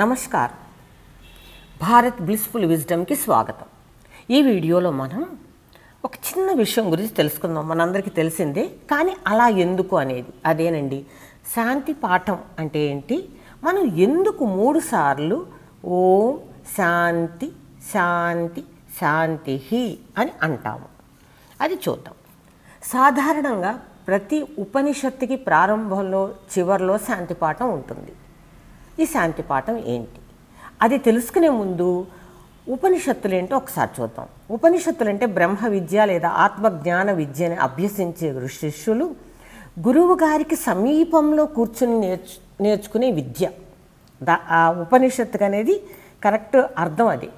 నమస్కారం భారత్ బ్లిస్ఫుల్ విజ్డమ్కి స్వాగతం ఈ వీడియోలో మనం ఒక చిన్న విషయం గురించి తెలుసుకుందాం మనందరికీ తెలిసిందే కానీ అలా ఎందుకు అనేది అదేనండి శాంతి పాఠం అంటే ఏంటి మనం ఎందుకు మూడు సార్లు ఓం శాంతి శాంతి శాంతి అని అంటాము అది చూద్దాం సాధారణంగా ప్రతి ఉపనిషత్తుకి ప్రారంభంలో చివరిలో పాఠం ఉంటుంది ఈ శాంతి పాఠం ఏంటి అది తెలుసుకునే ముందు ఉపనిషత్తులు ఏంటో ఒకసారి చూద్దాం ఉపనిషత్తులు అంటే బ్రహ్మ విద్య లేదా ఆత్మజ్ఞాన విద్యని అభ్యసించే శిష్యులు గురువు గారికి సమీపంలో కూర్చుని నేర్చు నేర్చుకునే విద్య ఆ ఉపనిషత్తు అనేది కరెక్ట్ అర్థం అది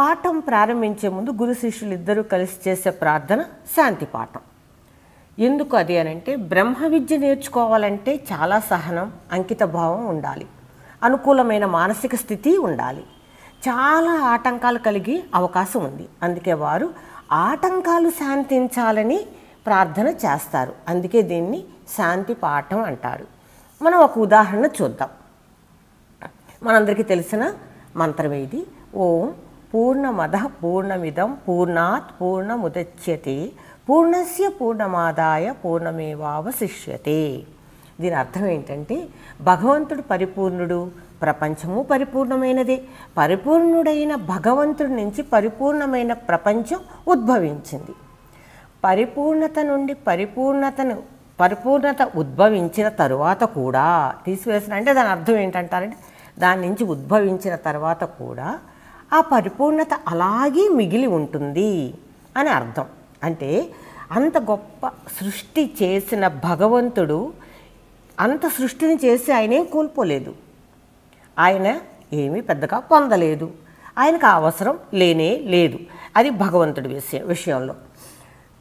పాఠం ప్రారంభించే ముందు గురు శిష్యులు ఇద్దరూ కలిసి చేసే ప్రార్థన శాంతి పాఠం ఎందుకు అది అనంటే బ్రహ్మ విద్య నేర్చుకోవాలంటే చాలా సహనం అంకిత భావం ఉండాలి అనుకూలమైన మానసిక స్థితి ఉండాలి చాలా ఆటంకాలు కలిగి అవకాశం ఉంది అందుకే వారు ఆటంకాలు శాంతించాలని ప్రార్థన చేస్తారు అందుకే దీన్ని శాంతి పాఠం అంటారు మనం ఒక ఉదాహరణ చూద్దాం మనందరికీ తెలిసిన మంత్రం ఓం పూర్ణమద పూర్ణమిదం పూర్ణాత్ పూర్ణముదచ్యతే పూర్ణస్య పూర్ణమాదాయ పూర్ణమేవావశిష్యతే దీని అర్థం ఏంటంటే భగవంతుడు పరిపూర్ణుడు ప్రపంచము పరిపూర్ణమైనదే పరిపూర్ణుడైన భగవంతుడి నుంచి పరిపూర్ణమైన ప్రపంచం ఉద్భవించింది పరిపూర్ణత నుండి పరిపూర్ణతను పరిపూర్ణత ఉద్భవించిన తరువాత కూడా తీసివేసిన అంటే దాని అర్థం ఏంటంటారంటే దాని నుంచి ఉద్భవించిన తర్వాత కూడా ఆ పరిపూర్ణత అలాగే మిగిలి ఉంటుంది అని అర్థం అంటే అంత గొప్ప సృష్టి చేసిన భగవంతుడు అంత సృష్టిని చేసి ఆయనేం కోల్పోలేదు ఆయన ఏమీ పెద్దగా పొందలేదు ఆయనకు అవసరం లేనే లేదు అది భగవంతుడి విషయం విషయంలో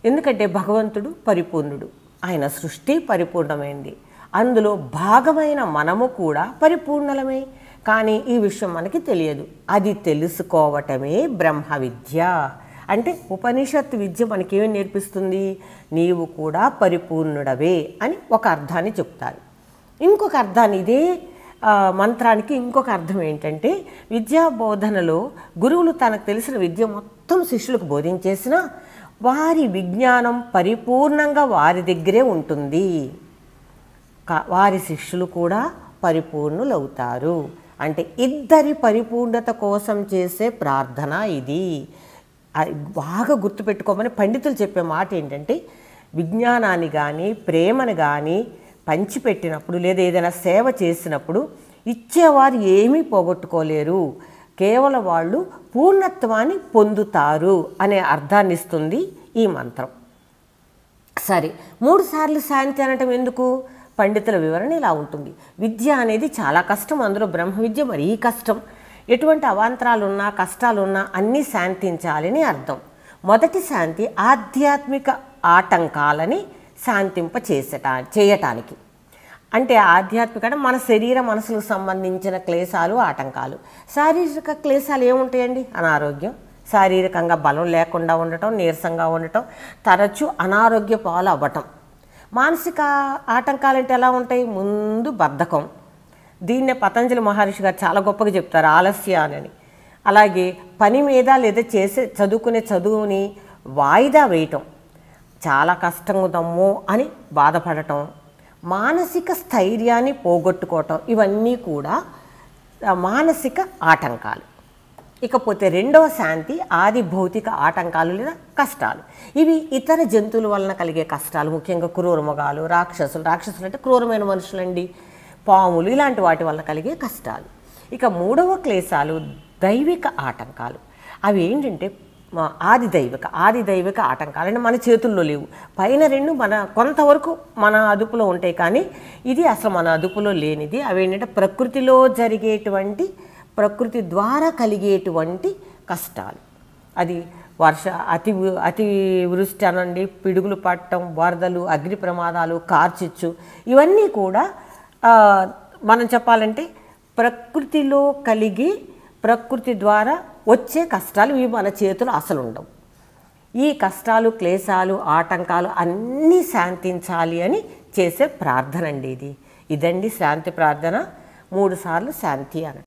ఎందుకంటే భగవంతుడు పరిపూర్ణుడు ఆయన సృష్టి పరిపూర్ణమైంది అందులో భాగమైన మనము కూడా పరిపూర్ణలమే కానీ ఈ విషయం మనకి తెలియదు అది తెలుసుకోవటమే బ్రహ్మ విద్య అంటే ఉపనిషత్ విద్య మనకేమి నేర్పిస్తుంది నీవు కూడా పరిపూర్ణుడవే అని ఒక అర్థాన్ని చెప్తారు ఇంకొక అర్థాన్ని ఇదే మంత్రానికి ఇంకొక అర్థం ఏంటంటే విద్యా బోధనలో గురువులు తనకు తెలిసిన విద్య మొత్తం శిష్యులకు బోధించేసిన వారి విజ్ఞానం పరిపూర్ణంగా వారి దగ్గరే ఉంటుంది వారి శిష్యులు కూడా పరిపూర్ణులవుతారు అంటే ఇద్దరి పరిపూర్ణత కోసం చేసే ప్రార్థన ఇది బాగా గుర్తుపెట్టుకోమని పండితులు చెప్పే మాట ఏంటంటే విజ్ఞానాన్ని కానీ ప్రేమను కానీ పంచిపెట్టినప్పుడు లేదా ఏదైనా సేవ చేసినప్పుడు ఇచ్చేవారు ఏమీ పోగొట్టుకోలేరు కేవలం వాళ్ళు పూర్ణత్వాన్ని పొందుతారు అనే అర్థాన్ని ఇస్తుంది ఈ మంత్రం సరే మూడుసార్లు శాంతి అనటం ఎందుకు పండితుల వివరణ ఇలా ఉంటుంది విద్య అనేది చాలా కష్టం అందులో బ్రహ్మ విద్య మరీ కష్టం ఎటువంటి అవాంతరాలున్నా కష్టాలున్నా అన్నీ శాంతించాలని అర్థం మొదటి శాంతి ఆధ్యాత్మిక ఆటంకాలని శాంతింప చేసట చేయటానికి అంటే ఆధ్యాత్మిక అంటే మన శరీర మనసులకు సంబంధించిన క్లేశాలు ఆటంకాలు శారీరక క్లేశాలు ఏముంటాయండి అనారోగ్యం శారీరకంగా బలం లేకుండా ఉండటం నీరసంగా ఉండటం తరచూ అనారోగ్య పాలు అవ్వటం మానసిక ఆటంకాలు అంటే ఎలా ఉంటాయి ముందు బద్ధకం దీన్నే పతంజలి మహర్షి గారు చాలా గొప్పగా చెప్తారు ఆలస్యానని అలాగే పని మీద లేదా చేసే చదువుకునే చదువుని వాయిదా వేయటం చాలా కష్టంగా దమ్ము అని బాధపడటం మానసిక స్థైర్యాన్ని పోగొట్టుకోవటం ఇవన్నీ కూడా మానసిక ఆటంకాలు ఇకపోతే రెండవ శాంతి ఆది భౌతిక ఆటంకాలు లేదా కష్టాలు ఇవి ఇతర జంతువుల వలన కలిగే కష్టాలు ముఖ్యంగా క్రూరమగాలు రాక్షసులు రాక్షసులు అంటే క్రూరమైన మనుషులండి పాములు ఇలాంటి వాటి వల్ల కలిగే కష్టాలు ఇక మూడవ క్లేశాలు దైవిక ఆటంకాలు అవి ఏంటంటే ఆది దైవిక ఆది దైవిక ఆటంకాలు అంటే మన చేతుల్లో లేవు పైన రెండు మన కొంతవరకు మన అదుపులో ఉంటాయి కానీ ఇది అసలు మన అదుపులో లేనిది అవి ఏంటంటే ప్రకృతిలో జరిగేటువంటి ప్రకృతి ద్వారా కలిగేటువంటి కష్టాలు అది వర్ష అతి అతి వృష్టి అనండి పిడుగులు పట్టడం వరదలు అగ్ని ప్రమాదాలు కార్చిచ్చు ఇవన్నీ కూడా మనం చెప్పాలంటే ప్రకృతిలో కలిగి ప్రకృతి ద్వారా వచ్చే కష్టాలు ఇవి మన చేతులు అసలు ఉండవు ఈ కష్టాలు క్లేశాలు ఆటంకాలు అన్నీ శాంతించాలి అని చేసే ప్రార్థన అండి ఇది ఇదండి శాంతి ప్రార్థన మూడు సార్లు శాంతి అని